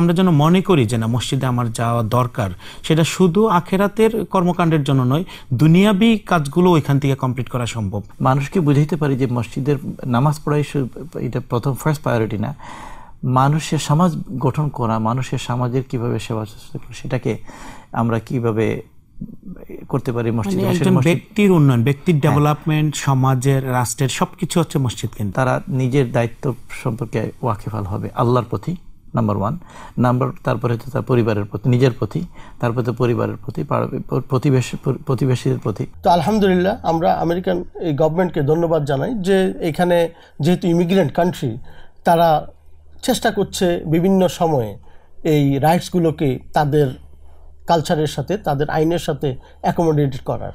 আমরা যেন মনে করি যে না মসজিদে আমার যাওয়া দরকার সেটা শুধু আখেরাতের কর্মকাণ্ডের জন্য নয় দুনিয়াবি কাজগুলো ওইখান থেকে কমপ্লিট করা সম্ভব মানুষকে বুঝাইতে পারি যে মসজিদের নামাজ পড়াই এটা প্রথম ফার্স্ট প্রায়োরিটি না মানুষের সমাজ গঠন করা মানুষের সমাজের কিভাবে সেবা সেটাকে আমরা কিভাবে করতে পারি মসজিদ মানে ব্যক্তির উন্নয়ন ব্যক্তির ডেভেলপমেন্ট হ্যাঁ। সমাজের রাষ্ট্রের সবকিছু হচ্ছে মসজিদ কিন্তু তারা নিজের দায়িত্ব সম্পর্কে ওয়াকিফাল হবে আল্লাহর প্রতি নাম্বার ওয়ান নাম্বার তারপরে হচ্ছে তার পরিবারের প্রতি নিজের প্রতি তারপরে তো পরিবারের প্রতি প্রতিবেশী প্রতিবেশীদের প্রতি তো আলহামদুলিল্লাহ আমরা আমেরিকান এই গভর্নমেন্টকে ধন্যবাদ জানাই যে এখানে যেহেতু ইমিগ্রেন্ট কান্ট্রি তারা চেষ্টা করছে বিভিন্ন সময়ে এই রাইটসগুলোকে তাদের কালচারের সাথে তাদের আইনের সাথে অ্যাকোমোডেট করার